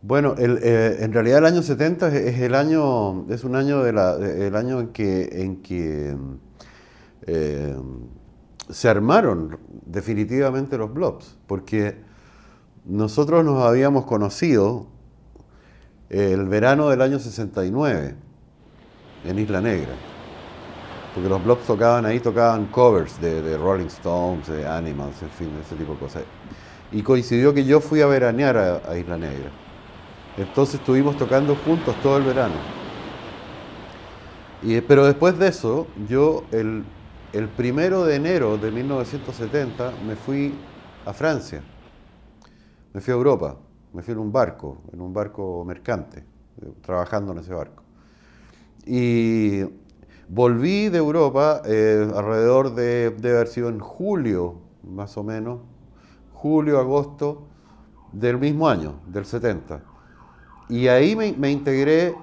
Bueno, eh, en realidad el año 70 es, el año, es un año, de año en que, en que eh, se armaron definitivamente los blobs, porque nosotros nos habíamos conocido el verano del año 69 en Isla Negra, porque los blobs tocaban ahí, tocaban covers de, Rolling Stones, de Animals, en fin, ese tipo de cosas. Y coincidió que yo fui a veranear a Isla Negra. Entonces estuvimos tocando juntos todo el verano. Eh, pero después de eso, yo el, primero de enero de 1970 me fui a Francia, me fui a Europa, me fui en un barco, en un barco mercante, eh, trabajando en ese barco. Y volví de Europa eh, alrededor de, debe haber sido en julio, más o menos, julio, agosto del mismo año, del 70. Y ahí me, integré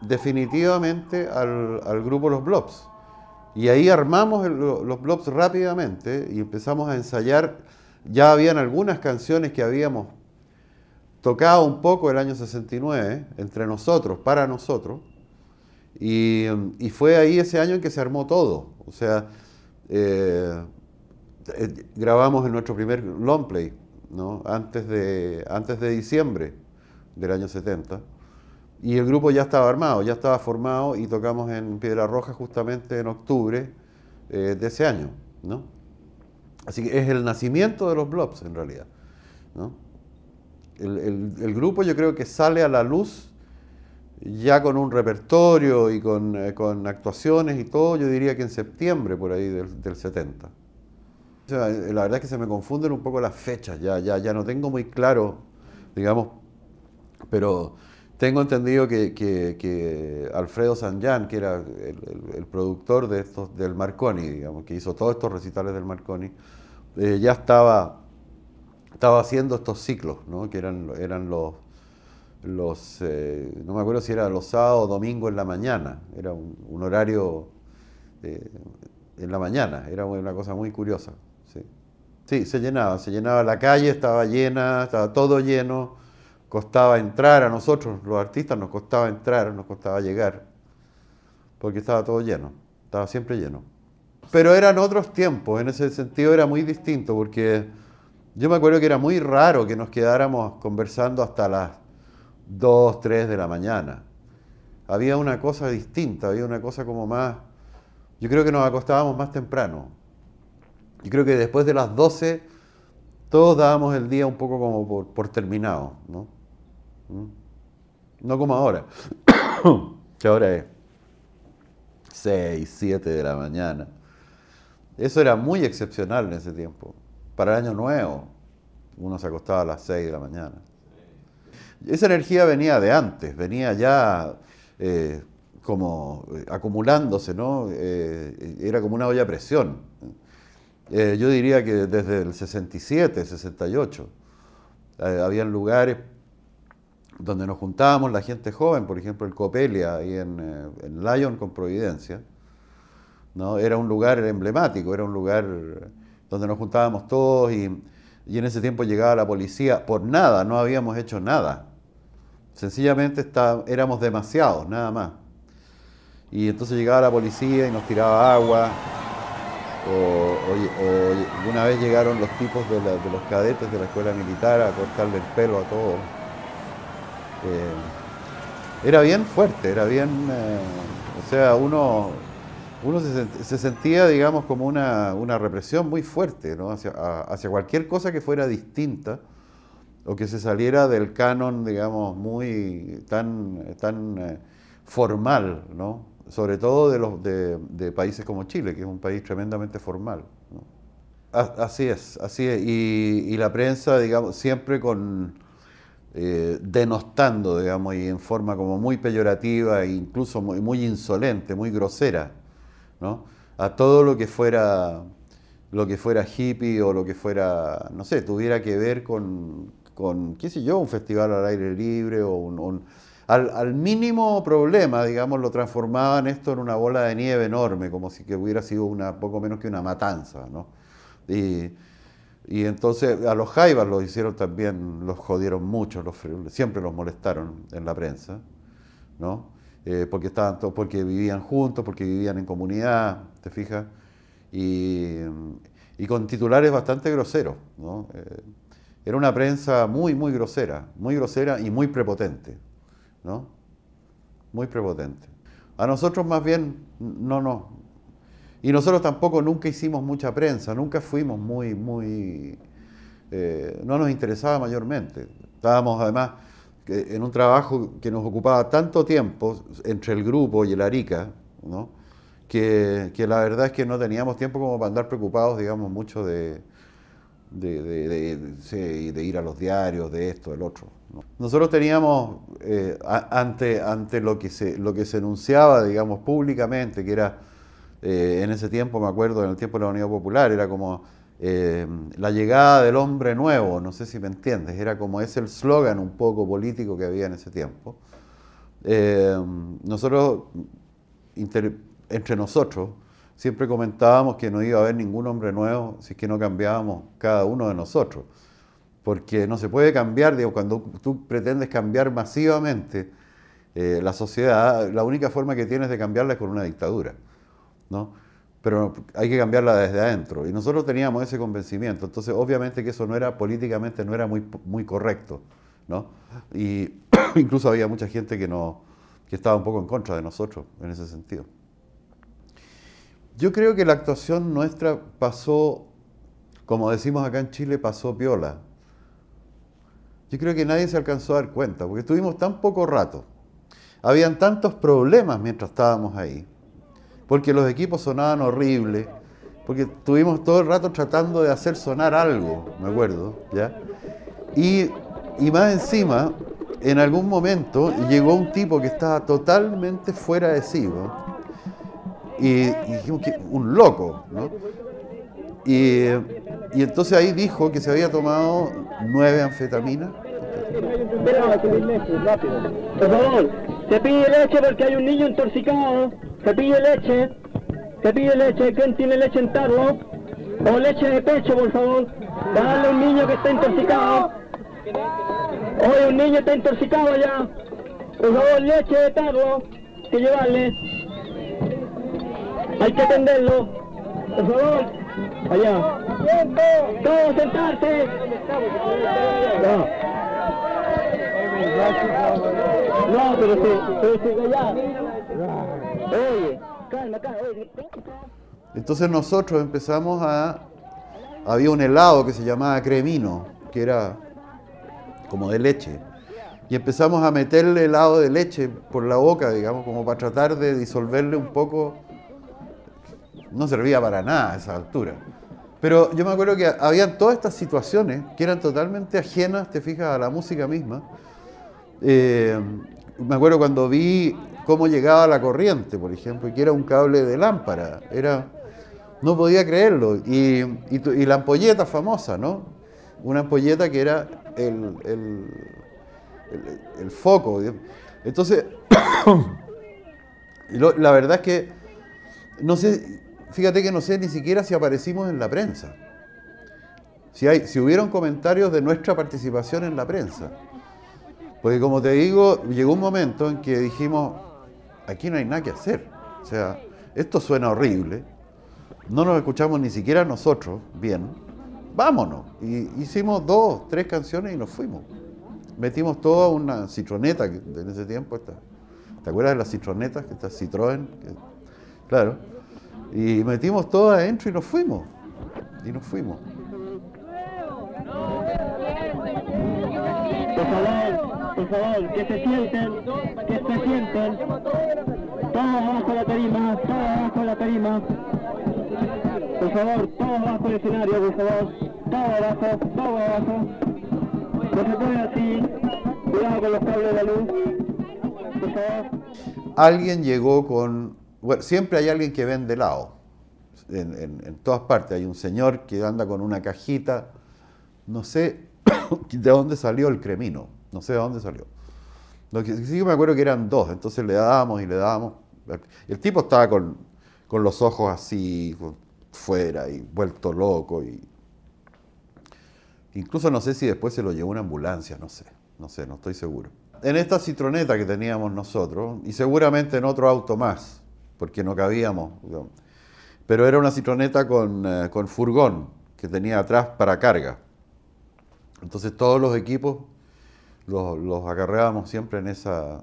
definitivamente al, grupo Los Blobs. Y ahí armamos los Blobs rápidamente y empezamos a ensayar. Ya habían algunas canciones que habíamos tocado un poco el año 69 entre nosotros, para nosotros. Y, fue ahí ese año en que se armó todo. O sea, eh, eh, grabamos en nuestro primer long play, ¿no? Antes de, antes de diciembre del año 70. Y el grupo ya estaba armado, ya estaba formado y tocamos en Piedra Roja justamente en octubre eh, de ese año. ¿no? Así que es el nacimiento de los blobs en realidad. ¿no? El, grupo yo creo que sale a la luz ya con un repertorio y con, eh, actuaciones y todo, yo diría que en septiembre por ahí del, 70. la verdad es que se me confunden un poco las fechas, ya, ya, ya no tengo muy claro, digamos, pero tengo entendido que, que, Alfredo Sanján, que era el, productor de estos, del Marconi, digamos, que hizo todos estos recitales del Marconi, eh, ya estaba, estaba haciendo estos ciclos, ¿no? que eran, los, eh, no me acuerdo si era los sábados o domingo en la mañana, era un, horario eh, en la mañana, era una cosa muy curiosa. sí, se llenaba, se llenaba la calle, estaba llena, estaba todo lleno costaba entrar a nosotros, los artistas, nos costaba entrar, nos costaba llegar, porque estaba todo lleno, estaba siempre lleno. Pero eran otros tiempos, en ese sentido era muy distinto, porque yo me acuerdo que era muy raro que nos quedáramos conversando hasta las 2, 3 de la mañana. Había una cosa distinta, había una cosa como más... Yo creo que nos acostábamos más temprano. Yo creo que después de las 12 todos dábamos el día un poco como por, por terminado, ¿no? ¿Mm? No como ahora, que ahora es 6, 7 de la mañana. Eso era muy excepcional en ese tiempo. Para el año nuevo, uno se acostaba a las 6 de la mañana. Esa energía venía de antes, venía ya eh, como eh, acumulándose, ¿no? Eh, era como una olla a presión. yo diría que desde el 67, 68, habían lugares donde nos juntábamos la gente joven, por ejemplo, el Copelia, ahí eh, en, Lyon con Providencia, ¿no? era un lugar emblemático, era un lugar eh, donde nos juntábamos todos y, en ese tiempo llegaba la policía por nada, no habíamos hecho nada. Sencillamente éramos demasiados, nada más. Y entonces llegaba la policía y nos tiraba agua. O, una vez llegaron los tipos de, de los cadetes de la escuela militar a cortarle el pelo a todos era bien fuerte, era bien, eh, o sea, uno, uno se, sentía, digamos, como una, una represión muy fuerte ¿no? hacia, hacia, cualquier cosa que fuera distinta o que se saliera del canon, digamos, muy tan, tan eh, formal, ¿no? sobre todo de, los, de, de países como Chile, que es un país tremendamente formal. Así es, así es. Y, y, la prensa, digamos, siempre con, eh, denostando, digamos, y en forma como muy peyorativa e incluso muy, muy insolente, muy grosera, ¿no? A todo lo que fuera lo que fuera hippie o lo que fuera, no sé, tuviera que ver con, qué sé yo, un festival al aire libre o un, al, mínimo problema, digamos, lo transformaban esto en una bola de nieve enorme, como si que hubiera sido una, poco menos que una matanza, ¿no? Y entonces a los Jaivas los hicieron también, los jodieron mucho, los, siempre los molestaron en la prensa, ¿no? Eh, porque, estaban porque vivían juntos, porque vivían en comunidad, ¿te fijas? Y, con titulares bastante groseros, ¿no? Eh, era una prensa muy, muy grosera, muy grosera y muy prepotente, ¿no? Muy prepotente. A nosotros más bien no no. Y nosotros tampoco nunca hicimos mucha prensa, nunca fuimos muy, muy... Eh, no nos interesaba mayormente. Estábamos además en un trabajo que nos ocupaba tanto tiempo entre el grupo y el Arica, ¿no? que, la verdad es que no teníamos tiempo como para andar preocupados, digamos, mucho de, de, ir a los diarios, de esto, del otro. Nosotros teníamos, eh, ante, ante lo, que se, lo que se enunciaba, digamos, públicamente, que era eh, en ese tiempo, me acuerdo, en el tiempo de la Unidad Popular, era como eh, la llegada del hombre nuevo, no sé si me entiendes, era como ese el slogan un poco político que había en ese tiempo. Eh, nosotros, entre nosotros, siempre comentábamos que no iba a haber ningún hombre nuevo si es que no cambiábamos cada uno de nosotros. Porque no se puede cambiar, digo, cuando tú pretendes cambiar masivamente la sociedad, la única forma que tienes de cambiarla es con una dictadura. ¿no? Pero hay que cambiarla desde adentro. Y nosotros teníamos ese convencimiento. Entonces, obviamente que eso no era políticamente, no era muy, muy correcto, ¿no? Y incluso había mucha gente que, no, que estaba un poco en contra de nosotros en ese sentido. Yo creo que la actuación nuestra pasó, como decimos acá en Chile, pasó piola. Yo creo que nadie se alcanzó a dar cuenta, porque estuvimos tan poco rato. Habían tantos problemas mientras estábamos ahí porque los equipos sonaban horribles, porque estuvimos todo el rato tratando de hacer sonar algo, me acuerdo, ¿ya? Y, más encima, en algún momento llegó un tipo que estaba totalmente fuera de sí, ¿no? y, dijimos que un loco, ¿no? Y, y entonces ahí dijo que se había tomado nueve anfetaminas por favor, se pide leche porque hay un niño intoxicado. ¿Se pide leche, ¿Se pide leche, ¿quién tiene leche en tarro? O leche de pecho, por favor, para darle a un niño que está intoxicado. Hoy un niño está intoxicado ya. Por favor, leche de tarro, que llevarle. Hay que atenderlo. Por favor, allá. Todos sentarse. No. No, pero sí, pero sí, entonces nosotros empezamos a... Había un helado que se llamaba cremino, que era como de leche. Y empezamos a meterle helado de leche por la boca, digamos, como para tratar de disolverle un poco. No servía para nada a esa altura. Pero yo me acuerdo que habían todas estas situaciones que eran totalmente ajenas, te fijas, a la música misma. Eh, me acuerdo cuando vi cómo llegaba la corriente, por ejemplo, y que era un cable de lámpara. Era, no podía creerlo. Y, la ampolleta famosa, ¿no? Una ampolleta que era el, el, foco. Entonces, la verdad es que, no sé, fíjate que no sé ni siquiera si aparecimos en la prensa. Si, hay, si hubieron comentarios de nuestra participación en la prensa. Porque como te digo, llegó un momento en que dijimos, aquí no hay nada que hacer. O sea, esto suena horrible, no nos escuchamos ni siquiera nosotros bien, vámonos. Y hicimos dos, tres canciones y nos fuimos. Metimos toda una citroneta, en ese tiempo está. ¿Te acuerdas de las citronetas? Que está Citroën. claro. Y metimos todo adentro y nos fuimos. Y nos fuimos. por favor, que se sienten, que se sienten. Todos abajo la tarima, todos abajo la tarima. Por favor, todos abajo el escenario, por favor. todos abajo, todos abajo. No se pone así. Cuidado con los cables de la luz. Por favor. Alguien llegó con... Bueno, siempre hay alguien que vende lado. En, en todas partes hay un señor que anda con una cajita. No sé de dónde salió el cremino no sé de dónde salió. Lo que sí me acuerdo que eran dos, entonces le dábamos y le dábamos. El tipo estaba con, los ojos así, fuera y vuelto loco. Y... Incluso no sé si después se lo llevó una ambulancia, no sé, no sé, no estoy seguro. En esta citroneta que teníamos nosotros, y seguramente en otro auto más, porque no cabíamos, pero era una citroneta con, eh, con furgón que tenía atrás para carga. Entonces todos los equipos los, los acarreábamos siempre en, esa,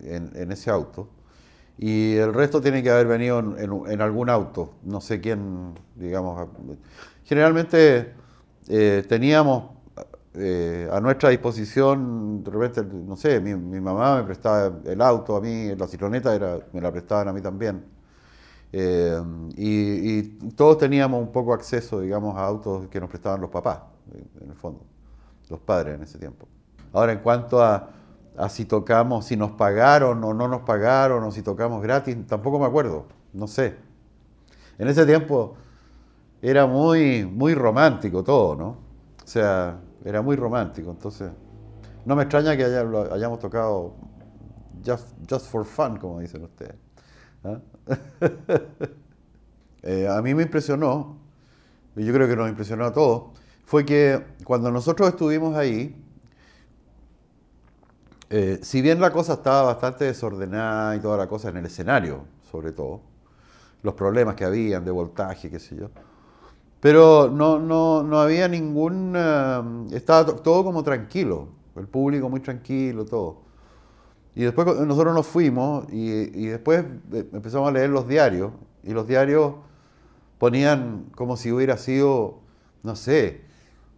en, ese auto. Y el resto tiene que haber venido en, algún auto, no sé quién, digamos. Generalmente eh, teníamos eh, a nuestra disposición, de repente, no sé, mi, mamá me prestaba el auto a mí, la cicloneta era, me la prestaban a mí también. Eh, y, y, todos teníamos un poco acceso, digamos, a autos que nos prestaban los papás, en el fondo, los padres en ese tiempo. Ahora, en cuanto a, si tocamos, si nos pagaron o no nos pagaron, o si tocamos gratis, tampoco me acuerdo, no sé. En ese tiempo era muy, muy romántico todo, ¿no? O sea, era muy romántico, entonces no me extraña que hayamos tocado just, for fun, como dicen ustedes. ¿ah? Eh, a mí me impresionó, y yo creo que nos impresionó a todos, fue que cuando nosotros estuvimos ahí, eh, si bien la cosa estaba bastante desordenada y toda la cosa en el escenario, sobre todo, los problemas que habían de voltaje, qué sé yo, pero no, había ningún... Eh, estaba todo como tranquilo, el público muy tranquilo, todo. Y después nosotros nos fuimos y, y después eh, empezamos a leer los diarios y los diarios ponían como si hubiera sido, no sé,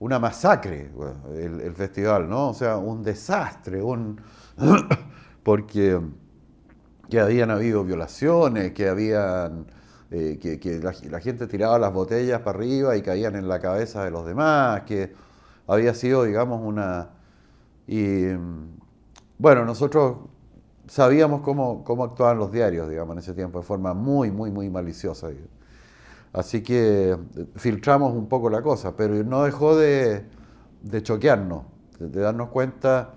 una masacre el, festival, ¿no? O sea, un desastre, un... porque habían habido violaciones, que habían... Eh, que, la, gente tiraba las botellas para arriba y caían en la cabeza de los demás, que había sido, digamos, una... Y bueno, nosotros sabíamos cómo, cómo actuaban los diarios, digamos, en ese tiempo, de forma muy, muy, muy maliciosa. Así que eh, filtramos un poco la cosa, pero no dejó de, de choquearnos, de, darnos cuenta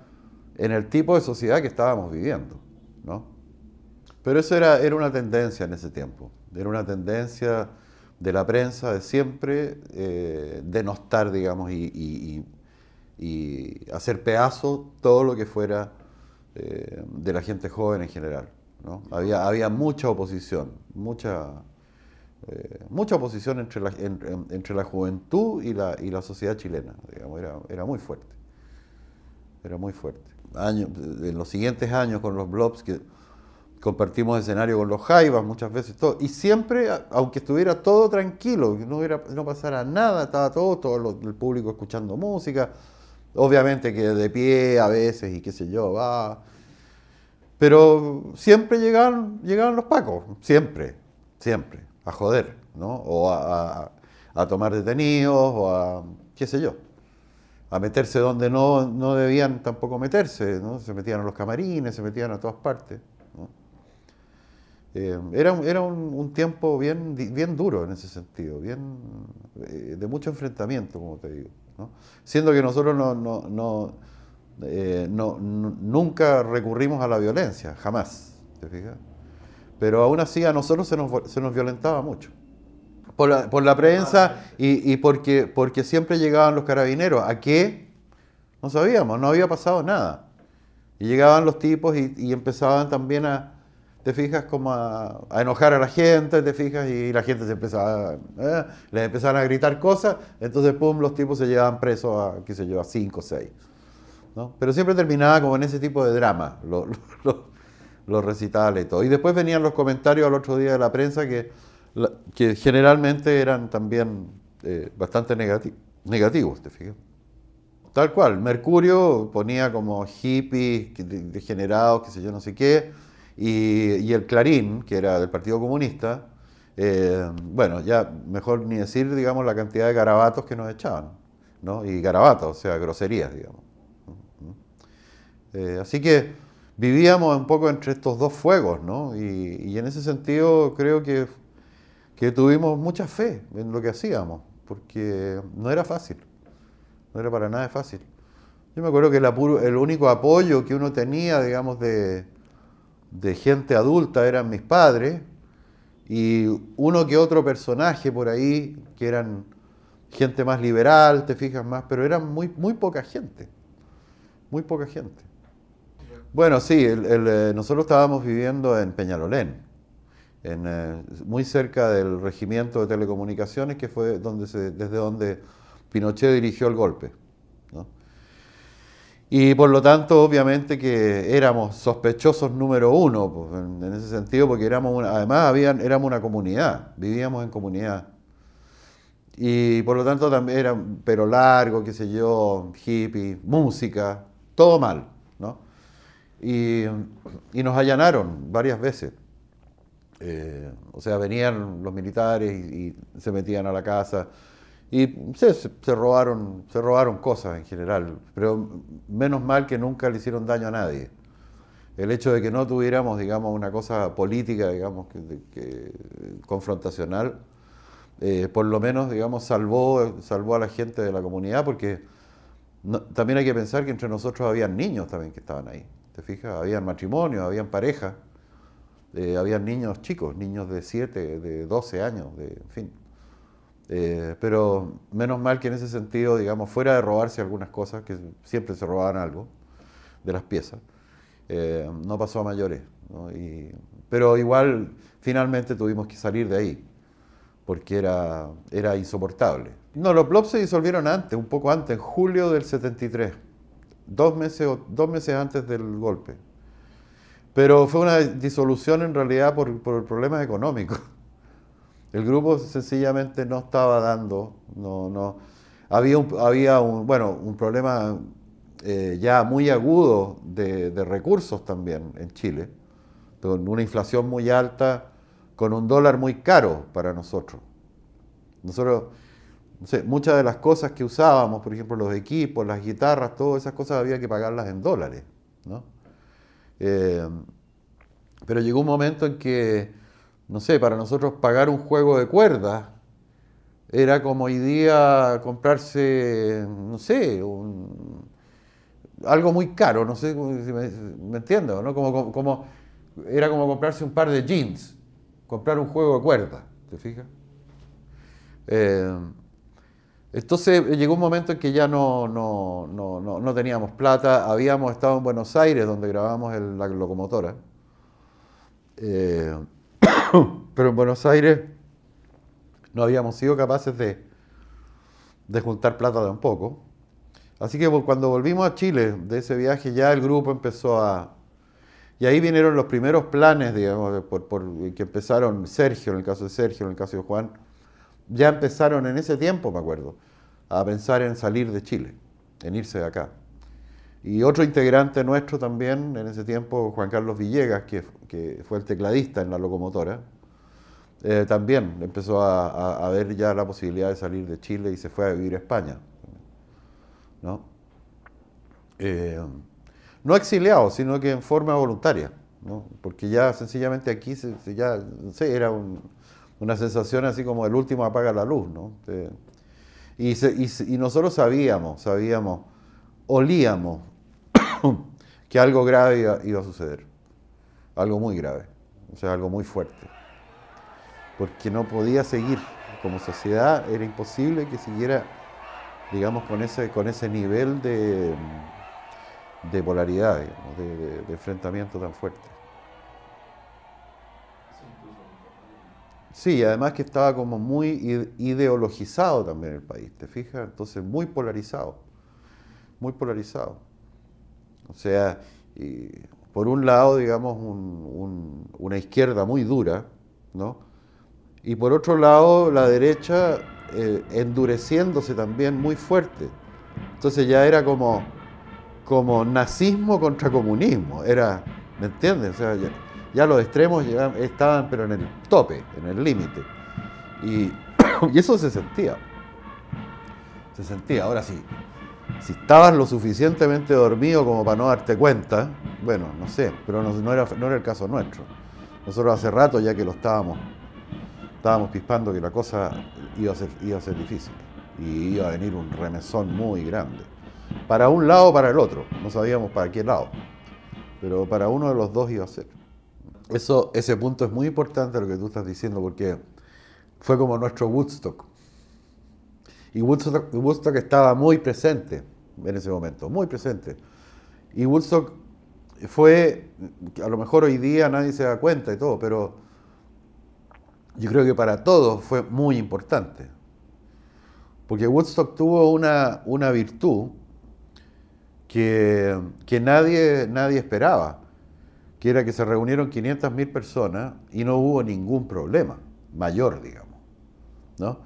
en el tipo de sociedad que estábamos viviendo. ¿no? Pero eso era, era una tendencia en ese tiempo, era una tendencia de la prensa de siempre eh, denostar, digamos, y, y, hacer pedazo todo lo que fuera eh, de la gente joven en general. ¿no? Había, había mucha oposición, mucha eh, mucha oposición entre la, entre la juventud y la, y la sociedad chilena, era, muy fuerte, era muy fuerte. Año, en los siguientes años con los blobs que compartimos escenario con los jaivas muchas veces, y siempre, aunque estuviera todo tranquilo, no, no pasara nada, estaba todo, todo el público escuchando música, obviamente que de pie a veces y qué sé yo, va. Pero siempre llegaron, llegaron los pacos, siempre, siempre a joder, ¿no? O a, tomar detenidos, o a, qué sé yo, a meterse donde no, debían tampoco meterse, ¿no? Se metían a los camarines, se metían a todas partes. Eh, era, un, tiempo bien, bien duro en ese sentido, bien, eh, de mucho enfrentamiento, como te digo. Siendo que nosotros no, no, no, eh, nunca recurrimos a la violencia, jamás, ¿te fijas? Pero aún así a nosotros se nos, violentaba mucho. Por la, ah, prensa y, porque, siempre llegaban los carabineros. ¿A qué? No sabíamos, no había pasado nada. Y llegaban los tipos y, empezaban también a, te fijas, como a, enojar a la gente, te fijas, y la gente se empezaba, ¿eh? les empezaban a gritar cosas, entonces, pum, los tipos se llevaban presos a, qué sé yo, a cinco o seis. Pero siempre terminaba como en ese tipo de drama, los recitales y todo. Y después venían los comentarios al otro día de la prensa que, que generalmente eran también eh, bastante negativos, te fijas. Tal cual, Mercurio ponía como hippies, degenerados, qué sé yo, no sé qué, y, el Clarín, que era del Partido Comunista, eh, bueno, ya mejor ni decir, digamos, la cantidad de garabatos que nos echaban, ¿no? Y garabatos, o sea, groserías, digamos. ¿Mm? Eh, así que vivíamos un poco entre estos dos fuegos, ¿no? Y, en ese sentido creo que, tuvimos mucha fe en lo que hacíamos, porque no era fácil, no era para nada fácil. Yo me acuerdo que el, único apoyo que uno tenía, digamos, de, de gente adulta eran mis padres y uno que otro personaje por ahí que eran gente más liberal, te fijas más, pero eran muy, muy poca gente, muy poca gente. Bueno, sí, eh, nosotros estábamos viviendo en Peñalolén, eh, muy cerca del regimiento de telecomunicaciones, que fue desde donde Pinochet dirigió el golpe. Y por lo tanto, obviamente que éramos sospechosos número uno, pues, en, ese sentido, porque éramos además éramos una comunidad, vivíamos en comunidad. Y por lo tanto también era pero largo, qué sé yo, hippie, música, todo mal, ¿no? Y, nos allanaron varias veces. Eh, o sea, venían los militares y, se metían a la casa y se, robaron, se robaron cosas en general, pero menos mal que nunca le hicieron daño a nadie. El hecho de que no tuviéramos, digamos, una cosa política, digamos, confrontacional, eh, por lo menos, digamos, salvó, salvó a la gente de la comunidad, porque también hay que pensar que entre nosotros había niños también que estaban ahí. ¿Te fijas? Habían matrimonios, habían parejas, eh, habían niños chicos, niños de 7, de 12 años, de, en fin. Eh, pero menos mal que en ese sentido, digamos, fuera de robarse algunas cosas, que siempre se robaban algo de las piezas, eh, no pasó a mayores. pero igual, finalmente tuvimos que salir de ahí, porque era, era insoportable. No, los blobs se disolvieron antes, un poco antes, en julio del 73 dos meses, dos meses antes del golpe. Pero fue una disolución en realidad por, por problemas económicos. El grupo sencillamente no estaba dando, no, no. Había un, había un, bueno, un problema eh, ya muy agudo de, de, recursos también en Chile, con una inflación muy alta, con un dólar muy caro para nosotros. Nosotros muchas de las cosas que usábamos, por ejemplo, los equipos, las guitarras, todas esas cosas había que pagarlas en dólares. Eh, pero llegó un momento en que, no sé, para nosotros pagar un juego de cuerdas era como hoy día comprarse, no sé, algo muy caro, no sé si me, entiendo, Como, era como comprarse un par de jeans, comprar un juego de cuerdas, ¿te fijas? Eh, entonces eh, llegó un momento en que ya no, teníamos plata, habíamos estado en Buenos Aires donde grabamos la locomotora, eh, pero en Buenos Aires no habíamos sido capaces de, juntar plata de un poco. Así que cuando volvimos a Chile de ese viaje ya el grupo empezó a, y ahí vinieron los primeros planes, digamos, por, que empezaron Sergio, en el caso de Sergio, en el caso de Juan, ya empezaron en ese tiempo, me acuerdo, a pensar en salir de Chile, en irse de acá. Y otro integrante nuestro también en ese tiempo, Juan Carlos Villegas, que, fue el tecladista en la locomotora, eh, también empezó a, ver ya la posibilidad de salir de Chile y se fue a vivir a España. ¿No? Eh, no exiliado, sino que en forma voluntaria, porque ya sencillamente aquí ya, no sé, era un, una sensación así como el último apaga la luz, ¿no? y, nosotros sabíamos, sabíamos, olíamos que algo grave iba, a suceder, algo muy grave, o sea, algo muy fuerte, porque no podía seguir, como sociedad era imposible que siguiera, digamos, con ese, con ese nivel de, de polaridad, de enfrentamiento tan fuerte. Sí, además que estaba como muy ideologizado también el país, ¿te fijas? Entonces, muy polarizado, muy polarizado. O sea, por un lado, digamos, una izquierda muy dura, ¿no? Y por otro lado, la derecha eh, endureciéndose también muy fuerte. Entonces ya era como, como nazismo contra comunismo, era, ¿me entiendes? O sea, ya los extremos estaban pero en el tope, en el límite. Y, eso se sentía. Se sentía. Ahora sí, si estabas lo suficientemente dormido como para no darte cuenta, bueno, no sé, pero no, era, no era el caso nuestro. Nosotros hace rato ya que lo estábamos, estábamos pispando que la cosa iba a ser, iba a ser difícil y iba a venir un remesón muy grande. Para un lado o para el otro, no sabíamos para qué lado, pero para uno de los dos iba a ser ese punto es muy importante lo que tú estás diciendo, porque fue como nuestro Woodstock. Y Woodstock, estaba muy presente en ese momento, muy presente. Y Woodstock fue, a lo mejor hoy día nadie se da cuenta y todo, pero yo creo que para todos fue muy importante. Porque Woodstock tuvo una, virtud que, que nadie, nadie esperaba que era que se reunieron 500.000 personas y no hubo ningún problema mayor, digamos. ¿no?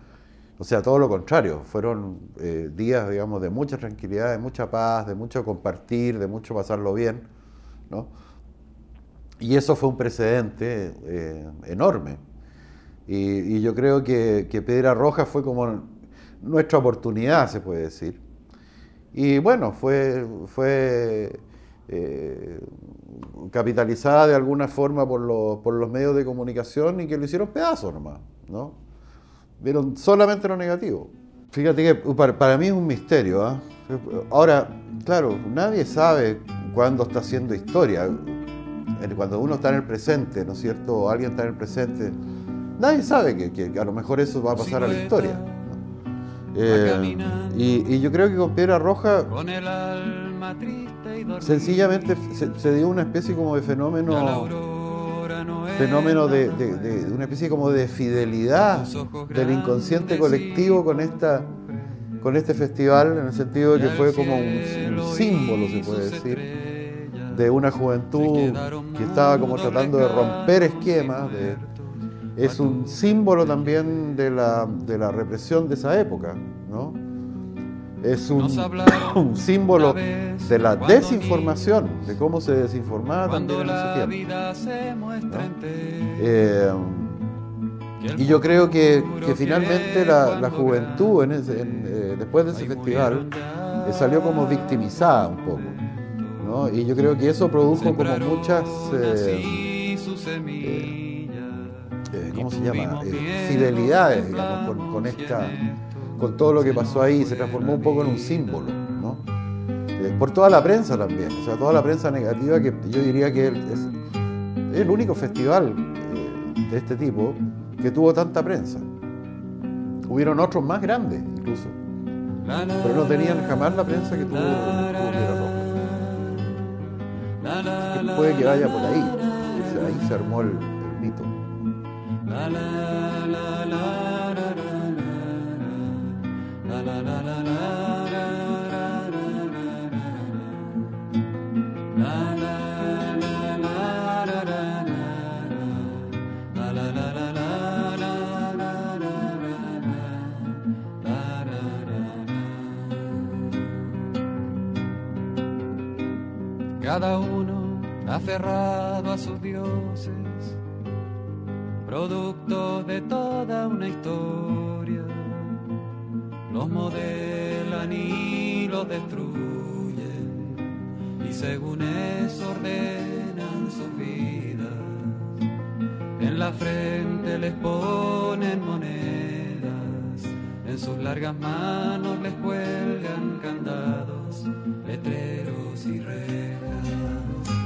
O sea, todo lo contrario, fueron eh, días, digamos, de mucha tranquilidad, de mucha paz, de mucho compartir, de mucho pasarlo bien, ¿no? Y eso fue un precedente eh, enorme. Y, yo creo que, que Pedra Roja fue como nuestra oportunidad, se puede decir. Y bueno, fue, fue eh, capitalizada de alguna forma por, por, los medios de comunicación y que lo hicieron pedazos nomás, ¿no? Vieron solamente lo negativo. Fíjate que uh, para, mí es un misterio, ¿ah? Ahora, claro, nadie sabe cuándo está haciendo historia. Cuando uno está en el presente, ¿no es cierto? alguien está en el presente, nadie sabe que, a lo mejor eso va a pasar a la historia. Eh, y, y, yo creo que con Piedra Roja... Con el Sencillamente se, dio una especie como de fenómeno, fenómeno de, una especie como de fidelidad del inconsciente colectivo con esta con este festival en el sentido de que fue como un, símbolo se puede decir de una juventud que estaba como tratando de romper esquemas es un símbolo también de la, de la represión de esa época, ¿no? es un, símbolo de la desinformación, de cómo se desinformaba también eh, y yo creo que, finalmente la, juventud, eh, después de ese festival, eh, salió como victimizada un poco. Y yo creo que eso produjo como muchas... ¿Cómo se llama? fidelidades, con esta con todo lo que pasó ahí, se transformó un poco en un símbolo, ¿no? por toda la prensa también, o sea, toda la prensa negativa que yo diría que es el único festival de este tipo que tuvo tanta prensa. Hubieron otros más grandes incluso, pero no tenían jamás la prensa que tuvo, que Puede que vaya por ahí, ahí se armó el mito. cada uno aferrado a sus dioses, producto de toda una historia, los modelan y los destruyen, y según eso ordenan sus vidas, en la frente les ponen monedas, en sus largas manos les cuelgan candados letreros y rejas.